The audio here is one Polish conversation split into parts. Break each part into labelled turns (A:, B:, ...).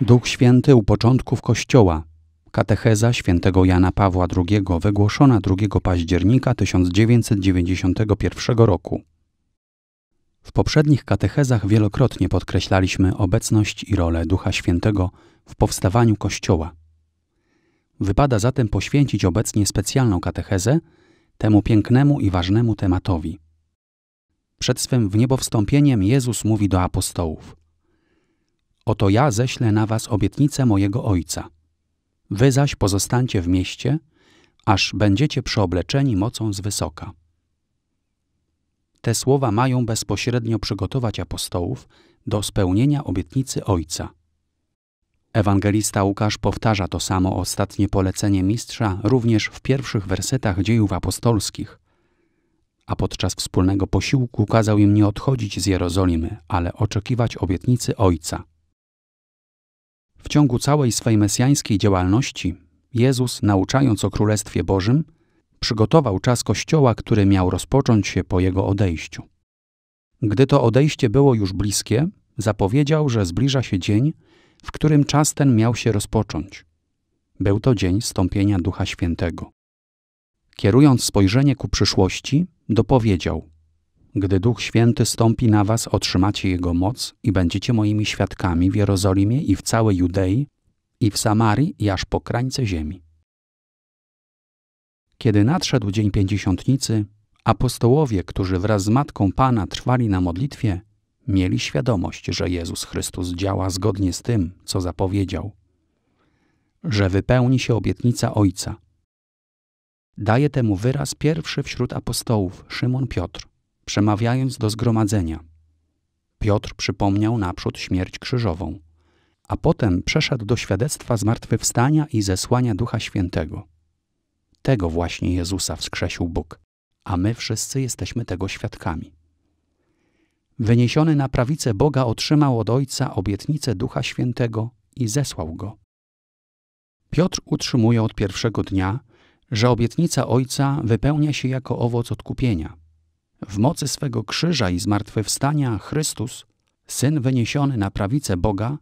A: Duch Święty u początków Kościoła. Katecheza świętego Jana Pawła II wygłoszona 2 października 1991 roku. W poprzednich katechezach wielokrotnie podkreślaliśmy obecność i rolę Ducha Świętego w powstawaniu Kościoła. Wypada zatem poświęcić obecnie specjalną katechezę temu pięknemu i ważnemu tematowi. Przed swym wniebowstąpieniem Jezus mówi do apostołów – Oto ja ześlę na was obietnicę mojego Ojca. Wy zaś pozostańcie w mieście, aż będziecie przeobleczeni mocą z wysoka. Te słowa mają bezpośrednio przygotować apostołów do spełnienia obietnicy Ojca. Ewangelista Łukasz powtarza to samo ostatnie polecenie mistrza również w pierwszych wersetach dziejów apostolskich. A podczas wspólnego posiłku kazał im nie odchodzić z Jerozolimy, ale oczekiwać obietnicy Ojca. W ciągu całej swej mesjańskiej działalności Jezus, nauczając o Królestwie Bożym, przygotował czas Kościoła, który miał rozpocząć się po jego odejściu. Gdy to odejście było już bliskie, zapowiedział, że zbliża się dzień, w którym czas ten miał się rozpocząć. Był to dzień stąpienia Ducha Świętego. Kierując spojrzenie ku przyszłości, dopowiedział: gdy Duch Święty stąpi na was, otrzymacie Jego moc i będziecie moimi świadkami w Jerozolimie i w całej Judei i w Samarii i aż po krańce ziemi. Kiedy nadszedł dzień Pięćdziesiątnicy, apostołowie, którzy wraz z Matką Pana trwali na modlitwie, mieli świadomość, że Jezus Chrystus działa zgodnie z tym, co zapowiedział, że wypełni się obietnica Ojca. Daje temu wyraz pierwszy wśród apostołów, Szymon Piotr przemawiając do zgromadzenia. Piotr przypomniał naprzód śmierć krzyżową, a potem przeszedł do świadectwa zmartwychwstania i zesłania Ducha Świętego. Tego właśnie Jezusa wskrzesił Bóg, a my wszyscy jesteśmy tego świadkami. Wyniesiony na prawicę Boga otrzymał od Ojca obietnicę Ducha Świętego i zesłał go. Piotr utrzymuje od pierwszego dnia, że obietnica Ojca wypełnia się jako owoc odkupienia – w mocy swego krzyża i zmartwychwstania Chrystus, Syn wyniesiony na prawicę Boga,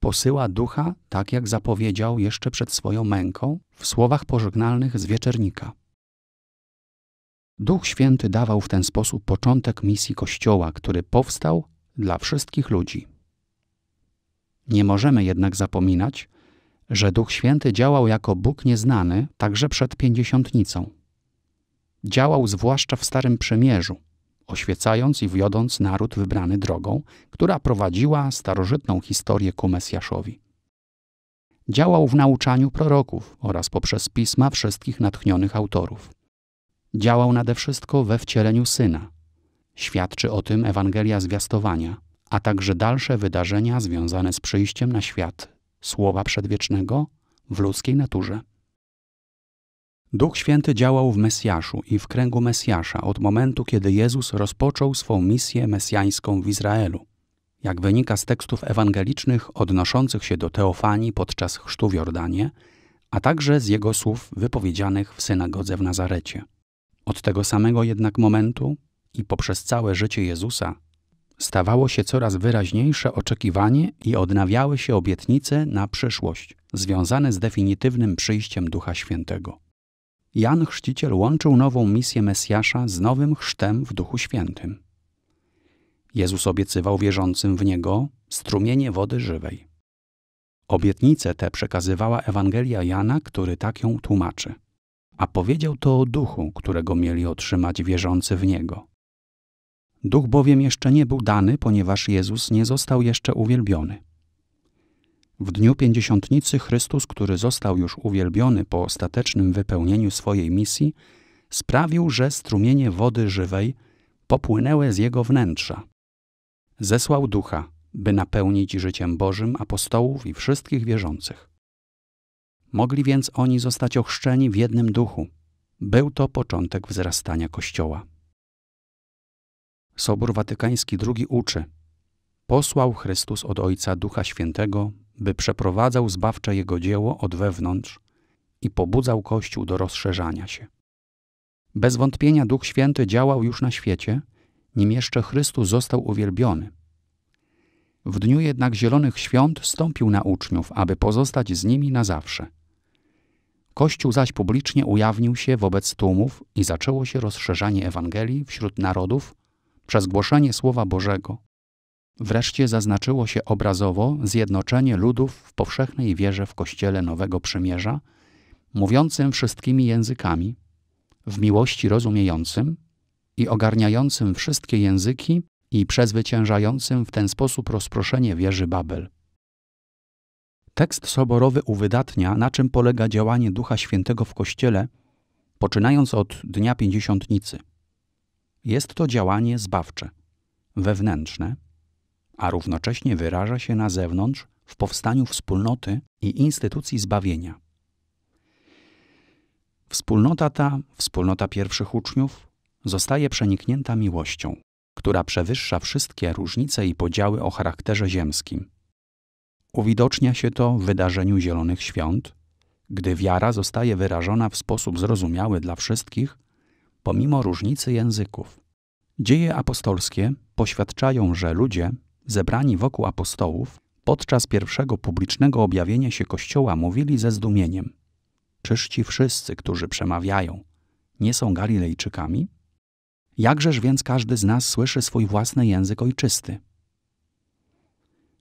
A: posyła ducha, tak jak zapowiedział jeszcze przed swoją męką w słowach pożegnalnych z wieczernika. Duch Święty dawał w ten sposób początek misji Kościoła, który powstał dla wszystkich ludzi. Nie możemy jednak zapominać, że Duch Święty działał jako Bóg nieznany także przed pięćdziesiątnicą. Działał zwłaszcza w Starym Przymierzu, oświecając i wiodąc naród wybrany drogą, która prowadziła starożytną historię ku Mesjaszowi. Działał w nauczaniu proroków oraz poprzez pisma wszystkich natchnionych autorów. Działał nade wszystko we wcieleniu Syna. Świadczy o tym Ewangelia Zwiastowania, a także dalsze wydarzenia związane z przyjściem na świat Słowa Przedwiecznego w ludzkiej naturze. Duch Święty działał w Mesjaszu i w kręgu Mesjasza od momentu, kiedy Jezus rozpoczął swą misję mesjańską w Izraelu. Jak wynika z tekstów ewangelicznych odnoszących się do Teofanii podczas chrztu w Jordanie, a także z jego słów wypowiedzianych w synagodze w Nazarecie. Od tego samego jednak momentu i poprzez całe życie Jezusa stawało się coraz wyraźniejsze oczekiwanie i odnawiały się obietnice na przyszłość związane z definitywnym przyjściem Ducha Świętego. Jan Chrzciciel łączył nową misję Mesjasza z nowym chrztem w Duchu Świętym. Jezus obiecywał wierzącym w Niego strumienie wody żywej. Obietnice te przekazywała Ewangelia Jana, który tak ją tłumaczy. A powiedział to o duchu, którego mieli otrzymać wierzący w niego. Duch bowiem jeszcze nie był dany, ponieważ Jezus nie został jeszcze uwielbiony. W dniu pięćdziesiątnicy Chrystus, który został już uwielbiony po ostatecznym wypełnieniu swojej misji, sprawił, że strumienie wody żywej popłynęły z jego wnętrza. Zesłał ducha, by napełnić życiem Bożym apostołów i wszystkich wierzących. Mogli więc oni zostać ochrzczeni w jednym duchu. Był to początek wzrastania Kościoła. Sobór Watykański II uczy: Posłał Chrystus od Ojca Ducha Świętego by przeprowadzał zbawcze jego dzieło od wewnątrz i pobudzał Kościół do rozszerzania się. Bez wątpienia Duch Święty działał już na świecie, nim jeszcze Chrystus został uwielbiony. W dniu jednak Zielonych Świąt stąpił na uczniów, aby pozostać z nimi na zawsze. Kościół zaś publicznie ujawnił się wobec tłumów i zaczęło się rozszerzanie Ewangelii wśród narodów przez głoszenie Słowa Bożego, Wreszcie zaznaczyło się obrazowo zjednoczenie ludów w powszechnej wierze w kościele Nowego Przymierza, mówiącym wszystkimi językami, w miłości rozumiejącym i ogarniającym wszystkie języki i przezwyciężającym w ten sposób rozproszenie wieży Babel. Tekst soborowy uwydatnia, na czym polega działanie Ducha Świętego w Kościele, poczynając od Dnia Pięćdziesiątnicy. Jest to działanie zbawcze, wewnętrzne, a równocześnie wyraża się na zewnątrz w powstaniu wspólnoty i instytucji zbawienia. Wspólnota ta, wspólnota pierwszych uczniów, zostaje przeniknięta miłością, która przewyższa wszystkie różnice i podziały o charakterze ziemskim. Uwidocznia się to w wydarzeniu Zielonych Świąt, gdy wiara zostaje wyrażona w sposób zrozumiały dla wszystkich, pomimo różnicy języków. Dzieje apostolskie poświadczają, że ludzie zebrani wokół apostołów, podczas pierwszego publicznego objawienia się Kościoła mówili ze zdumieniem: Czyż ci wszyscy, którzy przemawiają, nie są Galilejczykami? Jakżeż więc każdy z nas słyszy swój własny język ojczysty?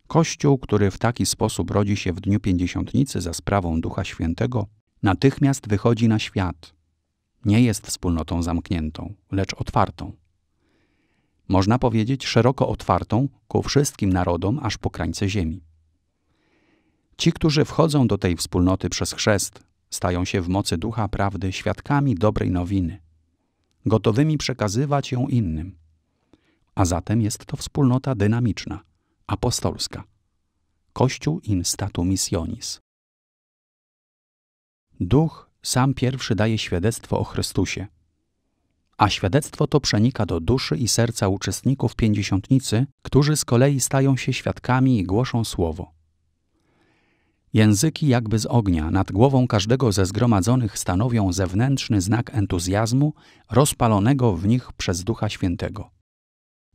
A: Kościół, który w taki sposób rodzi się w dniu pięćdziesiątnicy za sprawą Ducha Świętego, natychmiast wychodzi na świat. Nie jest wspólnotą zamkniętą, lecz otwartą można powiedzieć szeroko otwartą ku wszystkim narodom aż po krańce ziemi. Ci, którzy wchodzą do tej wspólnoty przez chrzest, stają się w mocy ducha prawdy świadkami dobrej nowiny, gotowymi przekazywać ją innym. A zatem jest to wspólnota dynamiczna, apostolska. Kościół in statu missionis. Duch sam pierwszy daje świadectwo o Chrystusie, a świadectwo to przenika do duszy i serca uczestników pięćdziesiątnicy, którzy z kolei stają się świadkami i głoszą słowo. Języki jakby z ognia nad głową każdego ze zgromadzonych stanowią zewnętrzny znak entuzjazmu rozpalonego w nich przez Ducha Świętego.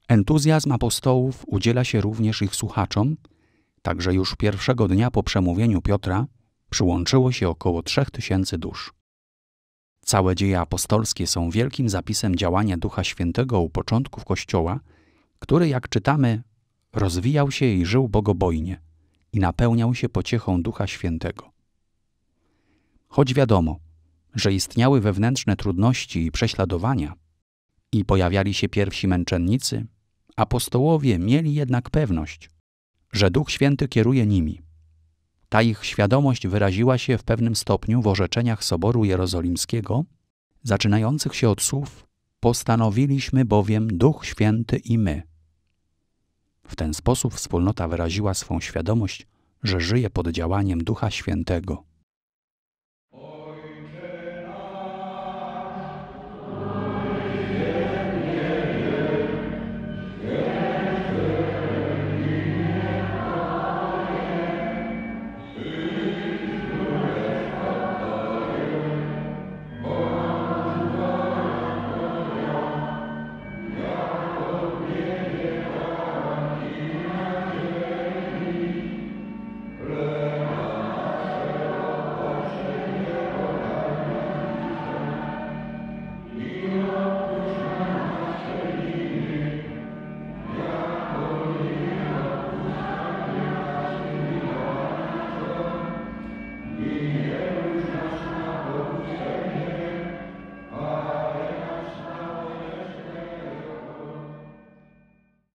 A: Entuzjazm apostołów udziela się również ich słuchaczom, także już pierwszego dnia po przemówieniu Piotra przyłączyło się około trzech tysięcy dusz. Całe dzieje apostolskie są wielkim zapisem działania Ducha Świętego u początków Kościoła, który, jak czytamy, rozwijał się i żył bogobojnie i napełniał się pociechą Ducha Świętego. Choć wiadomo, że istniały wewnętrzne trudności i prześladowania i pojawiali się pierwsi męczennicy, apostołowie mieli jednak pewność, że Duch Święty kieruje nimi – ta ich świadomość wyraziła się w pewnym stopniu w orzeczeniach Soboru Jerozolimskiego, zaczynających się od słów Postanowiliśmy bowiem Duch Święty i my. W ten sposób wspólnota wyraziła swą świadomość, że żyje pod działaniem Ducha Świętego.